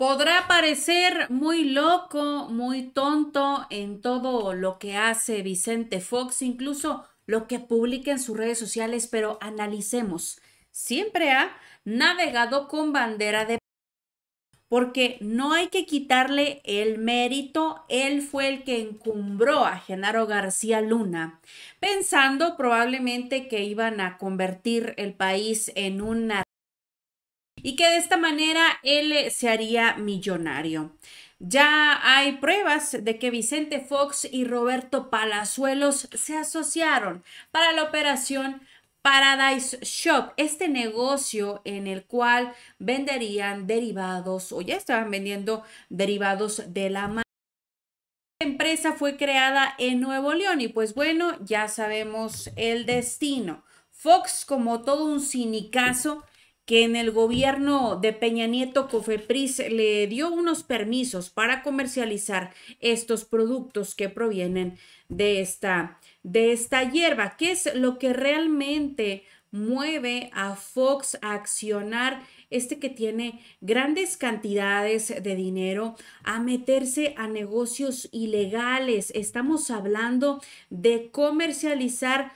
Podrá parecer muy loco, muy tonto en todo lo que hace Vicente Fox, incluso lo que publica en sus redes sociales, pero analicemos. Siempre ha navegado con bandera de... Porque no hay que quitarle el mérito, él fue el que encumbró a Genaro García Luna, pensando probablemente que iban a convertir el país en una y que de esta manera él eh, se haría millonario. Ya hay pruebas de que Vicente Fox y Roberto Palazuelos se asociaron para la operación Paradise Shop, este negocio en el cual venderían derivados o ya estaban vendiendo derivados de la empresa fue creada en Nuevo León y pues bueno, ya sabemos el destino. Fox, como todo un cinicazo, que en el gobierno de Peña Nieto Cofepris le dio unos permisos para comercializar estos productos que provienen de esta, de esta hierba, que es lo que realmente mueve a Fox a accionar este que tiene grandes cantidades de dinero a meterse a negocios ilegales. Estamos hablando de comercializar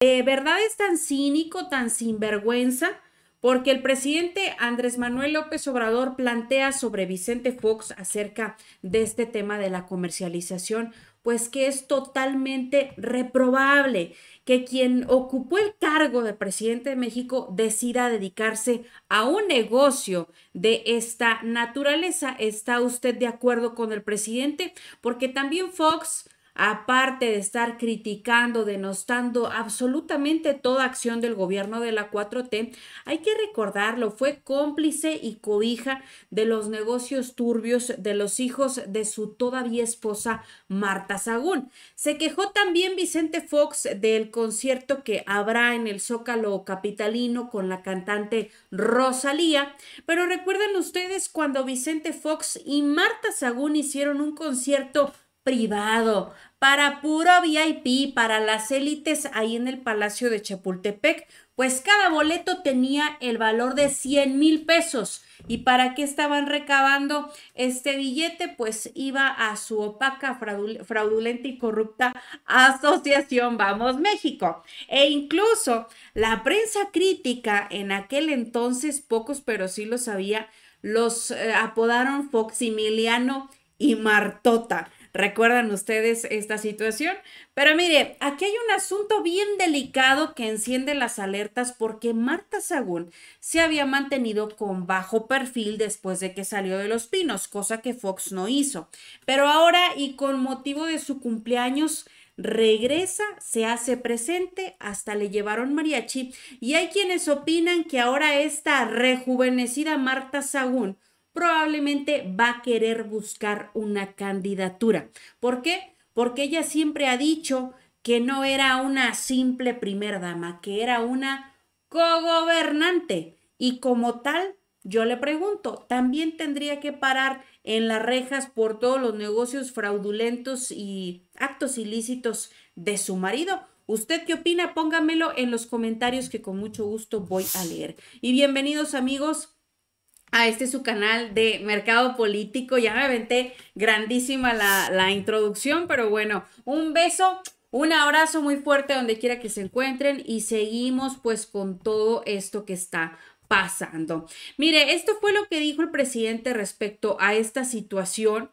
¿De eh, ¿verdad? Es tan cínico, tan sinvergüenza, porque el presidente Andrés Manuel López Obrador plantea sobre Vicente Fox acerca de este tema de la comercialización, pues que es totalmente reprobable que quien ocupó el cargo de presidente de México decida dedicarse a un negocio de esta naturaleza. ¿Está usted de acuerdo con el presidente? Porque también Fox aparte de estar criticando, denostando absolutamente toda acción del gobierno de la 4T, hay que recordarlo, fue cómplice y cobija de los negocios turbios de los hijos de su todavía esposa Marta Sagún. Se quejó también Vicente Fox del concierto que habrá en el Zócalo Capitalino con la cantante Rosalía, pero recuerden ustedes cuando Vicente Fox y Marta Sagún hicieron un concierto privado, para puro VIP, para las élites ahí en el Palacio de Chapultepec, pues cada boleto tenía el valor de 100 mil pesos. ¿Y para qué estaban recabando este billete? Pues iba a su opaca, fraudulenta y corrupta asociación Vamos México. E incluso la prensa crítica en aquel entonces, pocos pero sí lo sabía, los Fox eh, apodaron Foximiliano y Martota recuerdan ustedes esta situación. Pero mire, aquí hay un asunto bien delicado que enciende las alertas porque Marta Sagún se había mantenido con bajo perfil después de que salió de Los Pinos, cosa que Fox no hizo. Pero ahora y con motivo de su cumpleaños, regresa, se hace presente, hasta le llevaron mariachi. Y hay quienes opinan que ahora esta rejuvenecida Marta Sagún probablemente va a querer buscar una candidatura. ¿Por qué? Porque ella siempre ha dicho que no era una simple primer dama, que era una cogobernante. Y como tal, yo le pregunto, ¿también tendría que parar en las rejas por todos los negocios fraudulentos y actos ilícitos de su marido? ¿Usted qué opina? Póngamelo en los comentarios que con mucho gusto voy a leer. Y bienvenidos amigos a este su canal de mercado político. Ya me aventé grandísima la, introducción, pero bueno, un beso. Un abrazo muy fuerte donde quiera que se encuentren y seguimos pues con todo esto que está pasando. Mire, esto fue lo que dijo el presidente respecto a esta situación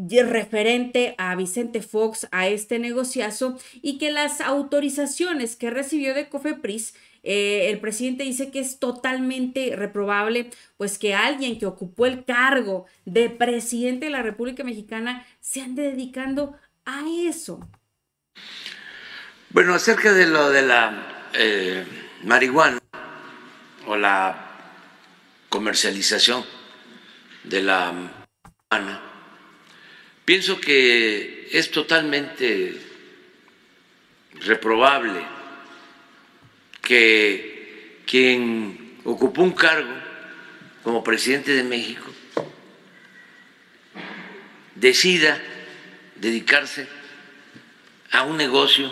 referente a Vicente Fox, a este negociazo, y que las autorizaciones que recibió de Cofepris eh, el presidente dice que es totalmente reprobable, pues que alguien que ocupó el cargo de presidente de la República Mexicana se ande dedicando a eso. Bueno, acerca de lo de la eh, marihuana o la comercialización de la marihuana, pienso que es totalmente reprobable que quien ocupó un cargo como presidente de México decida dedicarse a un negocio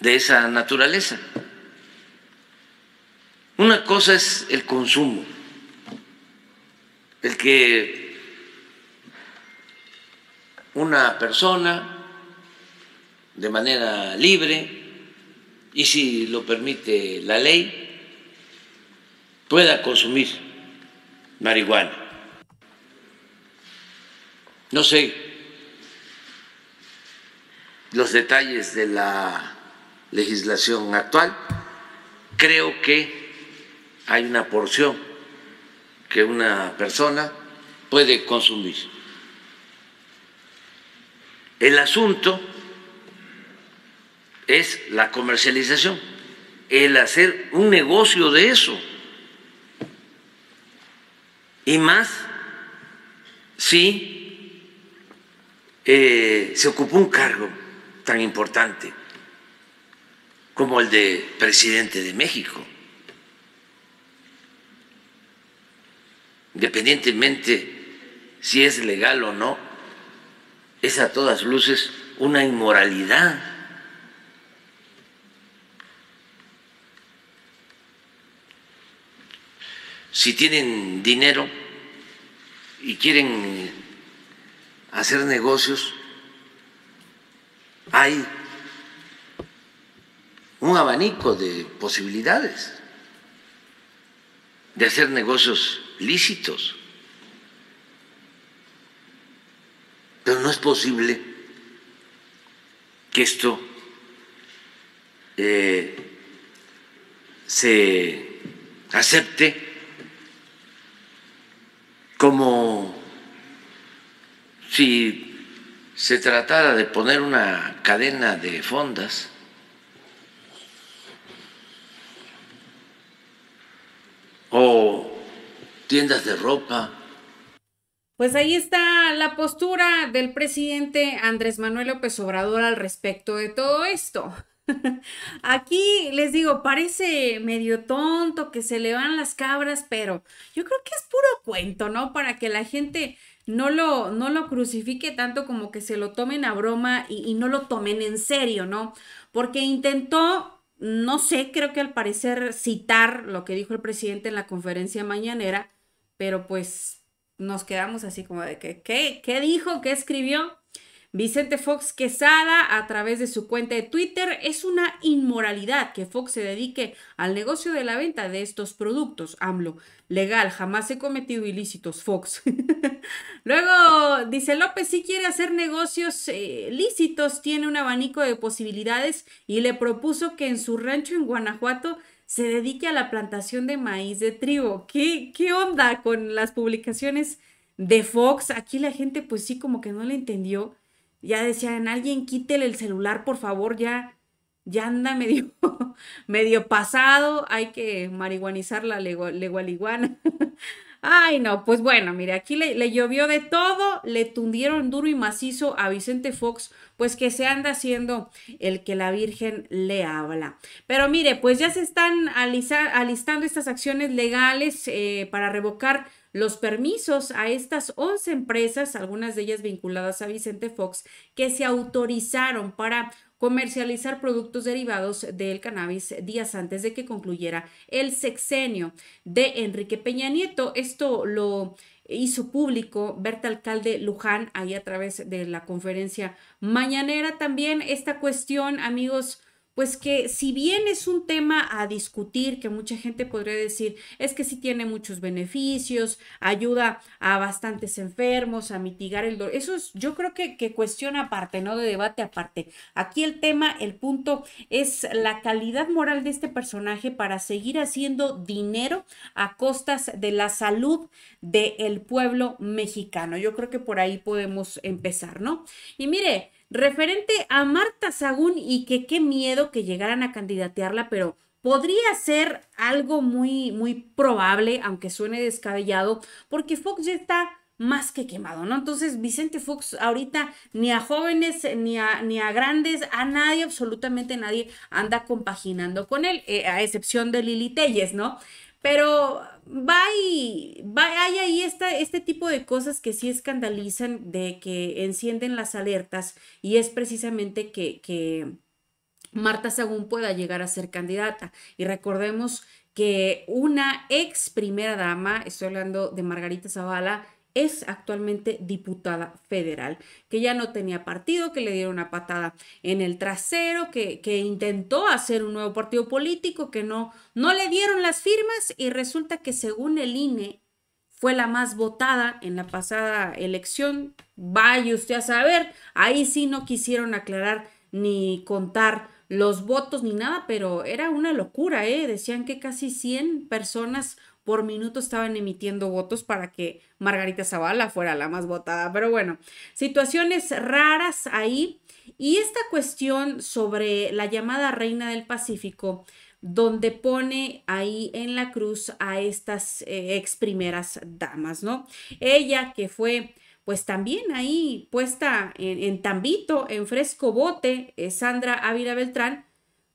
de esa naturaleza. Una cosa es el consumo, el que una persona de manera libre y si lo permite la ley, pueda consumir marihuana. No sé los detalles de la legislación actual. Creo que hay una porción que una persona puede consumir. El asunto es la comercialización, el hacer un negocio de eso. Y más si eh, se ocupó un cargo tan importante como el de presidente de México. Independientemente si es legal o no, es a todas luces una inmoralidad. si tienen dinero y quieren eh, hacer negocios, hay un abanico de posibilidades de hacer negocios lícitos. Pero no es posible que esto eh, se acepte como si se tratara de poner una cadena de fondas. o tiendas de ropa. Pues ahí está la postura del presidente Andrés Manuel López Obrador al respecto de todo esto. Aquí les digo, parece medio tonto que se le van las cabras, pero yo creo que es puro cuento, ¿no? Para que la gente no lo, no lo crucifique tanto como que se lo tomen a broma y, no lo tomen en serio, ¿no? Porque intentó, no sé, creo que al parecer citar lo que dijo el presidente en la conferencia mañanera, pero pues nos quedamos así como de que, ¿qué, qué dijo? ¿Qué escribió? Vicente Fox Quesada, a través de su cuenta de Twitter, es una inmoralidad que Fox se dedique al negocio de la venta de estos productos. AMLO, legal, jamás he cometido ilícitos, Fox. Luego, dice López, si quiere hacer negocios eh, lícitos, tiene un abanico de posibilidades y le propuso que en su rancho en Guanajuato se dedique a la plantación de maíz de trigo. ¿Qué, qué onda con las publicaciones de Fox? Aquí la gente pues sí como que no le entendió ya decían, alguien quítele el celular, por favor, ya, ya anda medio, medio pasado, hay que marihuanizar la legualiguana. Ay, no, pues bueno, mire, aquí le, llovió de todo, le tundieron duro y macizo a Vicente Fox, pues que se anda haciendo el que la Virgen le habla. Pero mire, pues ya se están alistando estas acciones legales eh, para revocar los permisos a estas 11 empresas, algunas de ellas vinculadas a Vicente Fox, que se autorizaron para comercializar productos derivados del cannabis días antes de que concluyera el sexenio de Enrique Peña Nieto. Esto lo hizo público Berta Alcalde Luján ahí a través de la conferencia mañanera. También esta cuestión, amigos, pues que si bien es un tema a discutir, que mucha gente podría decir, es que sí tiene muchos beneficios, ayuda a bastantes enfermos, a mitigar el dolor, eso es, yo creo que, que cuestión aparte, ¿no? De debate aparte. Aquí el tema, el punto es la calidad moral de este personaje para seguir haciendo dinero a costas de la salud del pueblo mexicano. Yo creo que por ahí podemos empezar, ¿no? Y mire, referente a Marta Sagún y que qué miedo que llegaran a candidatearla, pero podría ser algo muy, muy probable, aunque suene descabellado, porque Fox ya está más que quemado, ¿no? Entonces, Vicente Fox ahorita ni a jóvenes, ni a, ni a grandes, a nadie, absolutamente nadie anda compaginando con él, eh, a excepción de Lili Telles, ¿no? Pero va y hay ahí esta, este tipo de cosas que sí escandalizan, de que encienden las alertas y es precisamente que, que Marta Sagún pueda llegar a ser candidata. Y recordemos que una ex primera dama, estoy hablando de Margarita Zavala, es actualmente diputada federal, que ya no tenía partido, que le dieron una patada en el trasero, que, intentó hacer un nuevo partido político, que no, no le dieron las firmas y resulta que según el INE fue la más votada en la pasada elección. Vaya usted a saber, ahí sí no quisieron aclarar ni contar los votos ni nada, pero era una locura, ¿eh? Decían que casi 100 personas por minuto estaban emitiendo votos para que Margarita Zavala fuera la más votada. Pero bueno, situaciones raras ahí. Y esta cuestión sobre la llamada Reina del Pacífico, donde pone ahí en la cruz a estas eh, ex primeras damas, ¿no? Ella que fue pues también ahí puesta en, tambito, en fresco bote, eh, Sandra Ávila Beltrán,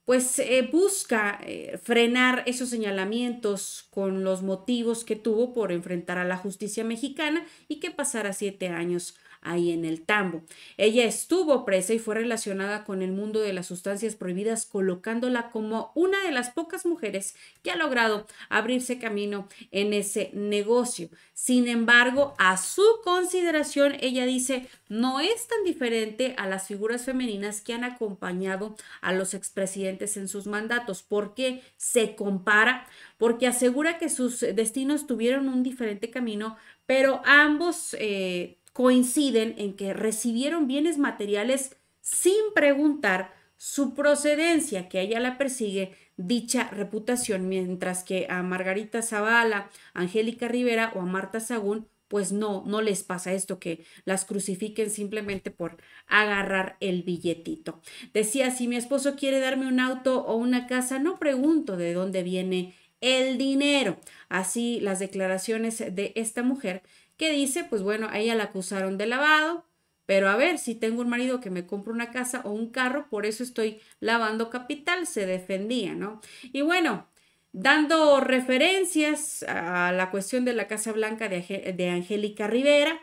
pues eh, busca eh, frenar esos señalamientos con los motivos que tuvo por enfrentar a la justicia mexicana y que pasara siete años ahí en el tambo. Ella estuvo presa y fue relacionada con el mundo de las sustancias prohibidas, colocándola como una de las pocas mujeres que ha logrado abrirse camino en ese negocio. Sin embargo, a su consideración, ella dice, no es tan diferente a las figuras femeninas que han acompañado a los expresidentes en sus mandatos. ¿Por qué se compara? Porque asegura que sus destinos tuvieron un diferente camino, pero ambos eh, coinciden en que recibieron bienes materiales sin preguntar su procedencia, que a ella la persigue dicha reputación, mientras que a Margarita Zavala, Angélica Rivera o a Marta Sagún, pues no, no les pasa esto, que las crucifiquen simplemente por agarrar el billetito. Decía, si mi esposo quiere darme un auto o una casa, no pregunto de dónde viene el dinero. Así las declaraciones de esta mujer que dice, pues bueno, a ella la acusaron de lavado, pero a ver, si tengo un marido que me compra una casa o un carro, por eso estoy lavando capital, se defendía, ¿no? Y bueno, dando referencias a la cuestión de la Casa Blanca de, de Angélica Rivera,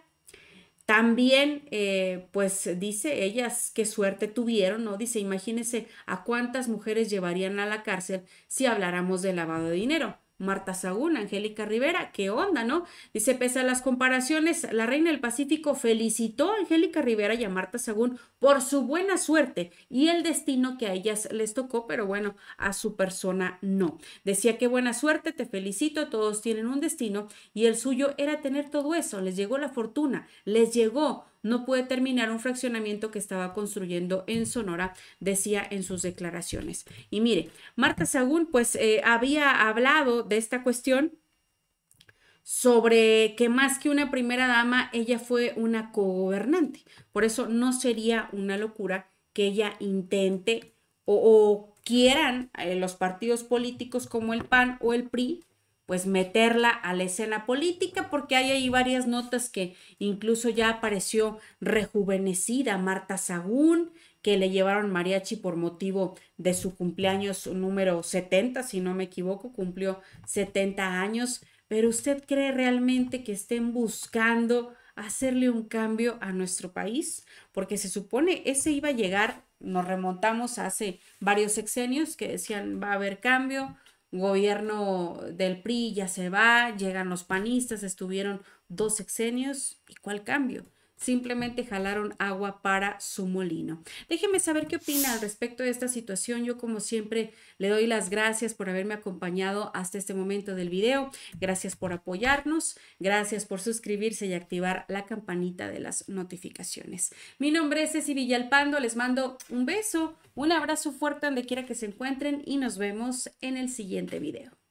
también, eh, pues dice ellas, qué suerte tuvieron, ¿no? Dice, imagínense a cuántas mujeres llevarían a la cárcel si habláramos de lavado de dinero. Marta Sagún, Angélica Rivera, qué onda, ¿no? Dice, pese a las comparaciones, la Reina del Pacífico felicitó a Angélica Rivera y a Marta Sagún por su buena suerte y el destino que a ellas les tocó, pero bueno, a su persona no. Decía, qué buena suerte, te felicito, todos tienen un destino y el suyo era tener todo eso, les llegó la fortuna, les llegó no puede terminar un fraccionamiento que estaba construyendo en Sonora, decía en sus declaraciones. Y mire, Marta Sagún pues eh, había hablado de esta cuestión sobre que más que una primera dama, ella fue una cogobernante. Por eso no sería una locura que ella intente o, quieran eh, los partidos políticos como el PAN o el PRI pues meterla a la escena política, porque hay ahí varias notas que incluso ya apareció rejuvenecida Marta Sagún, que le llevaron mariachi por motivo de su cumpleaños número 70, si no me equivoco, cumplió 70 años, pero usted cree realmente que estén buscando hacerle un cambio a nuestro país, porque se supone ese iba a llegar, nos remontamos hace varios sexenios que decían va a haber cambio, gobierno del PRI ya se va, llegan los panistas, estuvieron dos sexenios, ¿y cuál cambio? simplemente jalaron agua para su molino. Déjenme saber qué opina al respecto de esta situación. Yo como siempre le doy las gracias por haberme acompañado hasta este momento del video. Gracias por apoyarnos. Gracias por suscribirse y activar la campanita de las notificaciones. Mi nombre es Ceci Villalpando. Les mando un beso, un abrazo fuerte donde quiera que se encuentren y nos vemos en el siguiente video.